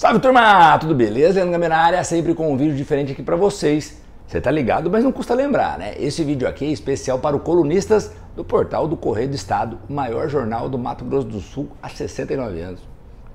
Salve turma, tudo beleza? Leandro Gama na área, sempre com um vídeo diferente aqui para vocês. Você tá ligado, mas não custa lembrar, né? Esse vídeo aqui é especial para os colunistas do portal do Correio do Estado, o maior jornal do Mato Grosso do Sul há 69 anos.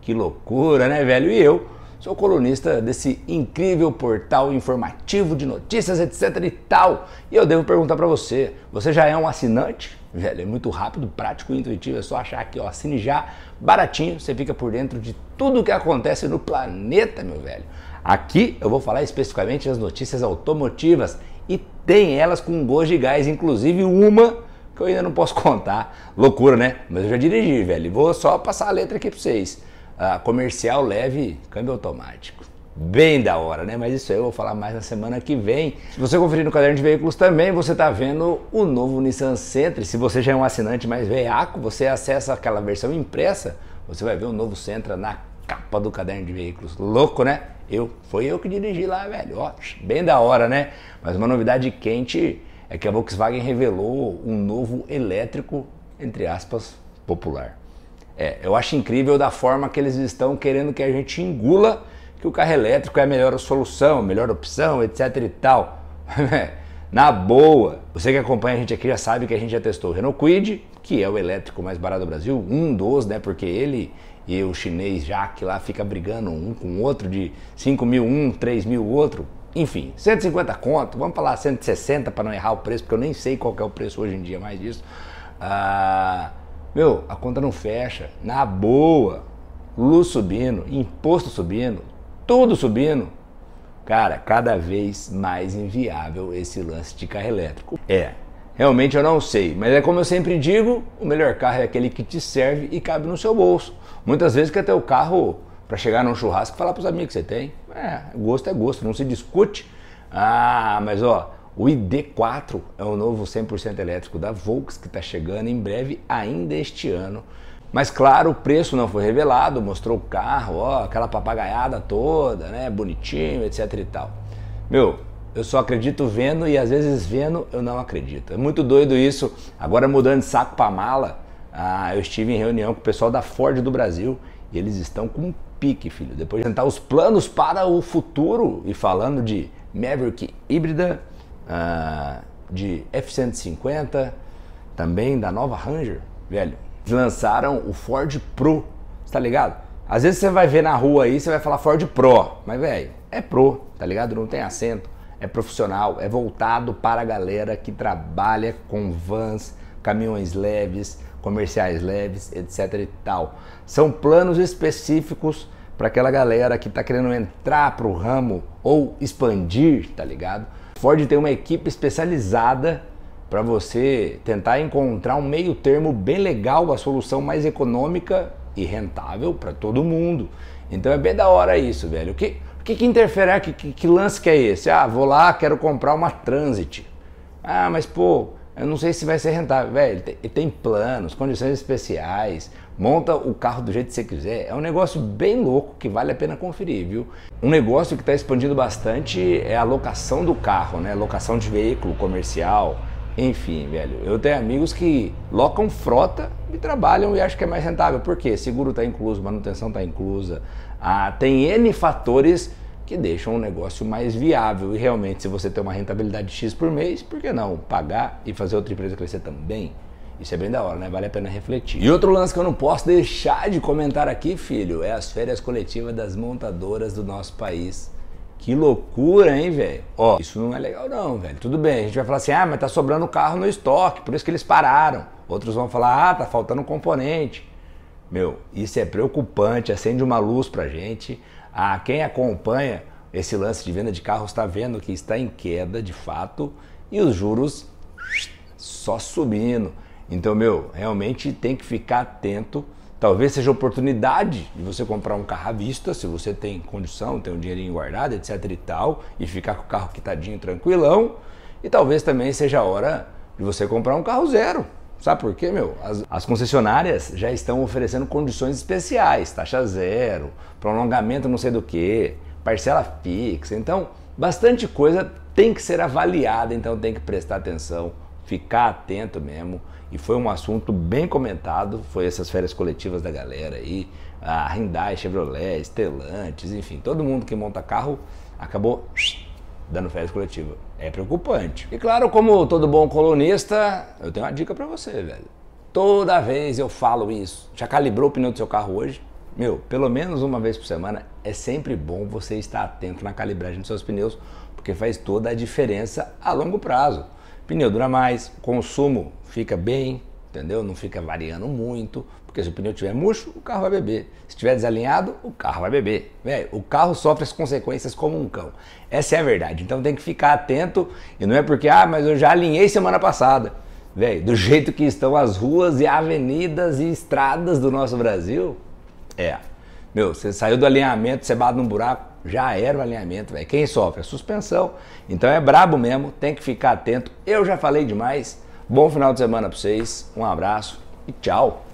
Que loucura, né, velho? E eu, Sou colunista desse incrível portal informativo de notícias, etc e tal. E eu devo perguntar para você, você já é um assinante? Velho, é muito rápido, prático e intuitivo, é só achar aqui, ó, assine já, baratinho, você fica por dentro de tudo que acontece no planeta, meu velho. Aqui eu vou falar especificamente das notícias automotivas e tem elas com gosto de gás, inclusive uma que eu ainda não posso contar. Loucura, né? Mas eu já dirigi, velho. Vou só passar a letra aqui para vocês a comercial leve câmbio automático. Bem da hora, né? Mas isso aí eu vou falar mais na semana que vem. Se você conferir no caderno de veículos também, você está vendo o novo Nissan Sentra. Se você já é um assinante mais veaco, você acessa aquela versão impressa, você vai ver o novo Sentra na capa do caderno de veículos. Louco, né? Eu, foi eu que dirigi lá, velho. Ó, bem da hora, né? Mas uma novidade quente é que a Volkswagen revelou um novo elétrico, entre aspas, popular. É, eu acho incrível da forma que eles estão querendo que a gente engula que o carro elétrico é a melhor solução, a melhor opção, etc e tal. Na boa, você que acompanha a gente aqui já sabe que a gente já testou o Renault Quid, que é o elétrico mais barato do Brasil, um dos, né? Porque ele e o chinês já que lá fica brigando um com o outro de 5 mil um, 3 mil outro. Enfim, 150 conto, vamos falar 160 para não errar o preço, porque eu nem sei qual é o preço hoje em dia mais disso. Ah, meu, a conta não fecha, na boa. Luz subindo, imposto subindo, tudo subindo. Cara, cada vez mais inviável esse lance de carro elétrico. É, realmente eu não sei, mas é como eu sempre digo: o melhor carro é aquele que te serve e cabe no seu bolso. Muitas vezes que até o carro para chegar num churrasco e falar para os amigos que você tem. É, gosto é gosto, não se discute. Ah, mas ó, o ID4 é o novo 100% elétrico da Volks que está chegando em breve ainda este ano. Mas claro, o preço não foi revelado, mostrou o carro, ó, aquela papagaiada toda, né, bonitinho, etc e tal. Meu, eu só acredito vendo e às vezes vendo eu não acredito. É muito doido isso. Agora mudando de saco para mala, ah, eu estive em reunião com o pessoal da Ford do Brasil e eles estão com um pique, filho. Depois de tentar os planos para o futuro e falando de Maverick híbrida, ah, de F-150, também da nova Ranger, velho. Lançaram o Ford Pro, tá ligado? Às vezes você vai ver na rua aí, você vai falar Ford Pro, mas velho, é Pro, tá ligado? Não tem acento, é profissional, é voltado para a galera que trabalha com vans, caminhões leves, comerciais leves, etc e tal. São planos específicos para aquela galera que está querendo entrar pro ramo ou expandir, tá ligado? Ford tem uma equipe especializada para você tentar encontrar um meio termo bem legal, a solução mais econômica e rentável para todo mundo. Então é bem da hora isso, velho. O que, o que, que interfere? Ah, que, que, que lance que é esse? Ah, vou lá, quero comprar uma Transit. Ah, mas pô, eu não sei se vai ser rentável. Velho, tem, tem planos, condições especiais, monta o carro do jeito que você quiser. É um negócio bem louco que vale a pena conferir, viu? Um negócio que está expandindo bastante é a locação do carro, né? Locação de veículo comercial. Enfim, velho, eu tenho amigos que locam frota e trabalham e acho que é mais rentável. Por quê? Seguro está incluso, manutenção está inclusa. Ah, tem N fatores que deixam o negócio mais viável. E realmente, se você tem uma rentabilidade X por mês, por que não pagar e fazer outra empresa crescer também? Isso é bem da hora, né? Vale a pena refletir. E outro lance que eu não posso deixar de comentar aqui, filho, é as férias coletivas das montadoras do nosso país. Que loucura, hein, velho? Ó, isso não é legal não, velho. Tudo bem, a gente vai falar assim, ah, mas tá sobrando carro no estoque, por isso que eles pararam. Outros vão falar, ah, tá faltando componente. Meu, isso é preocupante, acende uma luz pra gente. Ah, quem acompanha esse lance de venda de carros está vendo que está em queda de fato e os juros só subindo. Então, meu, realmente tem que ficar atento. Talvez seja oportunidade de você comprar um carro à vista, se você tem condição, tem um dinheirinho guardado, etc e tal, e ficar com o carro quitadinho, tranquilão. E talvez também seja a hora de você comprar um carro zero. Sabe por quê, meu? As, as, concessionárias já estão oferecendo condições especiais, taxa zero, prolongamento não sei do que, parcela fixa. Então, bastante coisa tem que ser avaliada, então tem que prestar atenção, ficar atento mesmo. E foi um assunto bem comentado, foi essas férias coletivas da galera aí, a Hyundai, Chevrolet, Stellantis, enfim, todo mundo que monta carro acabou dando férias coletivas. É preocupante. E claro, como todo bom colunista, eu tenho uma dica para você, velho. Toda vez eu falo isso. Já calibrou o pneu do seu carro hoje? Meu, pelo menos uma vez por semana é sempre bom você estar atento na calibragem dos seus pneus, porque faz toda a diferença a longo prazo. Pneu dura mais, consumo fica bem entendeu? Não fica variando muito, porque se o pneu estiver murcho, o carro vai beber. Se estiver desalinhado, o carro vai beber. Velho, o carro sofre as consequências como um cão. Essa é a verdade. Então tem que ficar atento e não é porque, ah, mas eu já alinhei semana passada. Velho, do jeito que estão as ruas e avenidas e estradas do nosso Brasil, é. Meu, você saiu do alinhamento, você bate num buraco, já era o alinhamento, velho. Quem sofre? A suspensão. Então é brabo mesmo, tem que ficar atento. Eu já falei demais. Bom final de semana para vocês, um abraço e tchau!